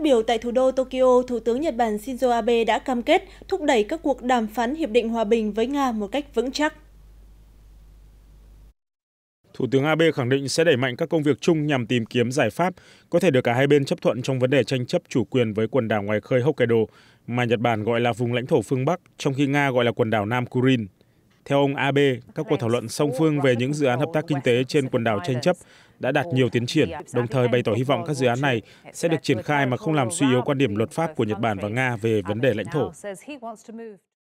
Phát biểu tại thủ đô Tokyo, Thủ tướng Nhật Bản Shinzo Abe đã cam kết thúc đẩy các cuộc đàm phán hiệp định hòa bình với Nga một cách vững chắc. Thủ tướng Abe khẳng định sẽ đẩy mạnh các công việc chung nhằm tìm kiếm giải pháp có thể được cả hai bên chấp thuận trong vấn đề tranh chấp chủ quyền với quần đảo ngoài khơi Hokkaido mà Nhật Bản gọi là vùng lãnh thổ phương Bắc, trong khi Nga gọi là quần đảo Nam Kurin. Theo ông Abe, các cuộc thảo luận song phương về những dự án hợp tác kinh tế trên quần đảo tranh chấp đã đạt nhiều tiến triển, đồng thời bày tỏ hy vọng các dự án này sẽ được triển khai mà không làm suy yếu quan điểm luật pháp của Nhật Bản và Nga về vấn đề lãnh thổ.